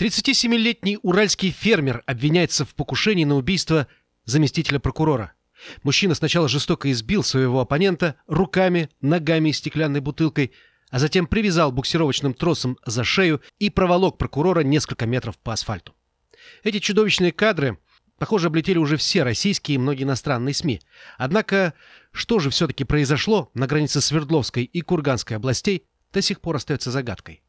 37-летний уральский фермер обвиняется в покушении на убийство заместителя прокурора. Мужчина сначала жестоко избил своего оппонента руками, ногами и стеклянной бутылкой, а затем привязал буксировочным тросом за шею и проволок прокурора несколько метров по асфальту. Эти чудовищные кадры, похоже, облетели уже все российские и многие иностранные СМИ. Однако, что же все-таки произошло на границе Свердловской и Курганской областей, до сих пор остается загадкой.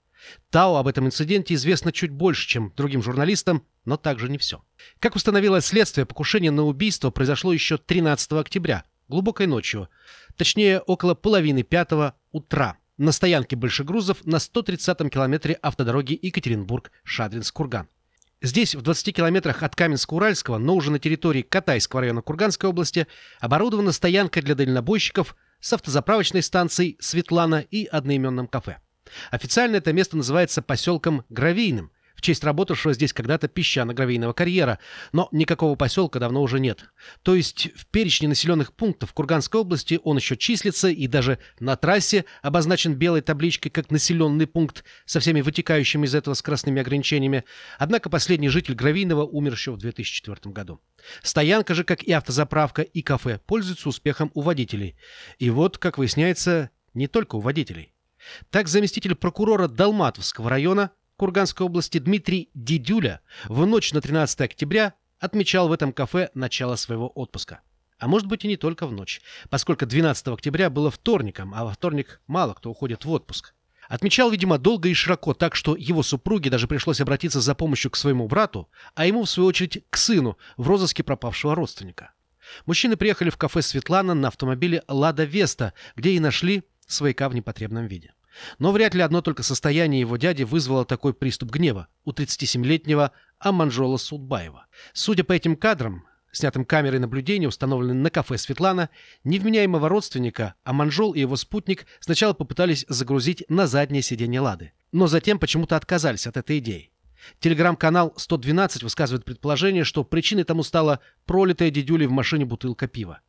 Тао об этом инциденте известно чуть больше, чем другим журналистам, но также не все. Как установило следствие, покушение на убийство произошло еще 13 октября, глубокой ночью, точнее около половины пятого утра на стоянке большегрузов на 130-м километре автодороги Екатеринбург-Шадринск-Курган. Здесь, в 20 километрах от Каменска-Уральского, но уже на территории Катайского района Курганской области, оборудована стоянка для дальнобойщиков с автозаправочной станцией «Светлана» и одноименным кафе. Официально это место называется поселком Гравийным, в честь работавшего здесь когда-то песчано-гравийного карьера, но никакого поселка давно уже нет. То есть в перечне населенных пунктов Курганской области он еще числится и даже на трассе обозначен белой табличкой как населенный пункт со всеми вытекающими из этого скоростными ограничениями. Однако последний житель Гравийного умер еще в 2004 году. Стоянка же, как и автозаправка и кафе, пользуются успехом у водителей. И вот, как выясняется, не только у водителей. Так заместитель прокурора Долматовского района Курганской области Дмитрий Дидюля в ночь на 13 октября отмечал в этом кафе начало своего отпуска. А может быть и не только в ночь, поскольку 12 октября было вторником, а во вторник мало кто уходит в отпуск. Отмечал, видимо, долго и широко, так что его супруге даже пришлось обратиться за помощью к своему брату, а ему, в свою очередь, к сыну в розыске пропавшего родственника. Мужчины приехали в кафе «Светлана» на автомобиле «Лада Веста», где и нашли свояка в непотребном виде. Но вряд ли одно только состояние его дяди вызвало такой приступ гнева у 37-летнего Аманжола Судбаева. Судя по этим кадрам, снятым камерой наблюдения, установленной на кафе Светлана, невменяемого родственника Аманжол и его спутник сначала попытались загрузить на заднее сиденье «Лады», но затем почему-то отказались от этой идеи. Телеграм-канал 112 высказывает предположение, что причиной тому стала пролитая дедюли в машине бутылка пива.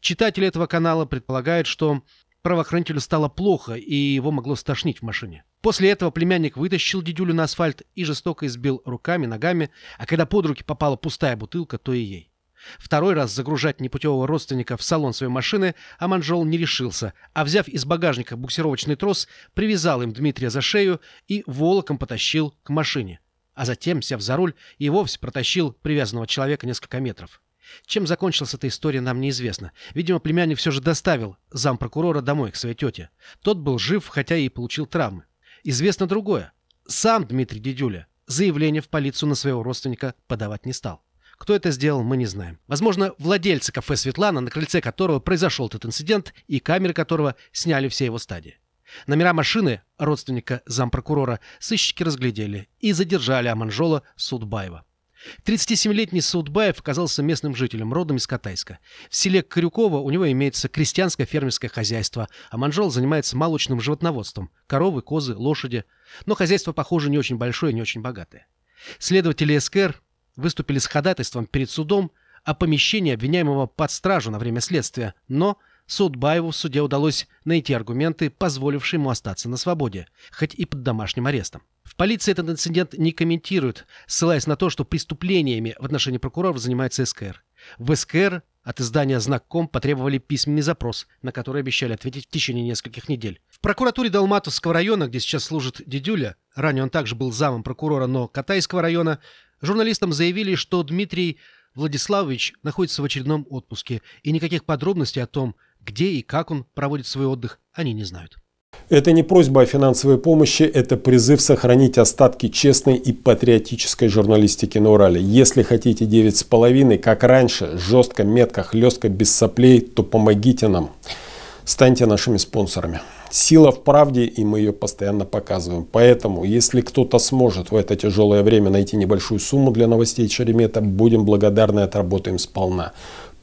Читатели этого канала предполагают, что правоохранителю стало плохо, и его могло стошнить в машине. После этого племянник вытащил дедюлю на асфальт и жестоко избил руками, ногами, а когда под руки попала пустая бутылка, то и ей. Второй раз загружать непутевого родственника в салон своей машины Аманжол не решился, а взяв из багажника буксировочный трос, привязал им Дмитрия за шею и волоком потащил к машине. А затем, сев за руль, и вовсе протащил привязанного человека несколько метров. Чем закончилась эта история, нам неизвестно. Видимо, племянник все же доставил зампрокурора домой к своей тете. Тот был жив, хотя и получил травмы. Известно другое. Сам Дмитрий Дедюля заявление в полицию на своего родственника подавать не стал. Кто это сделал, мы не знаем. Возможно, владельцы кафе «Светлана», на крыльце которого произошел этот инцидент и камеры которого сняли все его стадии. Номера машины родственника зампрокурора сыщики разглядели и задержали Аманжола Судбаева. 37-летний Саудбаев оказался местным жителем, родом из Катайска. В селе Крюково у него имеется крестьянское фермерское хозяйство, а Манжол занимается молочным животноводством – коровы, козы, лошади. Но хозяйство, похоже, не очень большое и не очень богатое. Следователи СКР выступили с ходатайством перед судом о помещении обвиняемого под стражу на время следствия, но Судбаеву в суде удалось найти аргументы, позволившие ему остаться на свободе, хоть и под домашним арестом. В полиции этот инцидент не комментируют, ссылаясь на то, что преступлениями в отношении прокуроров занимается СКР. В СКР от издания «Знакком» потребовали письменный запрос, на который обещали ответить в течение нескольких недель. В прокуратуре Долматовского района, где сейчас служит Дедюля, ранее он также был замом прокурора, но Катайского района, журналистам заявили, что Дмитрий Владиславович находится в очередном отпуске, и никаких подробностей о том, где и как он проводит свой отдых, они не знают. Это не просьба о финансовой помощи, это призыв сохранить остатки честной и патриотической журналистики на Урале. Если хотите 9,5, как раньше, жестко, метко, хлестко, без соплей, то помогите нам. Станьте нашими спонсорами. Сила в правде, и мы ее постоянно показываем. Поэтому, если кто-то сможет в это тяжелое время найти небольшую сумму для новостей Шеремета, будем благодарны, и отработаем сполна.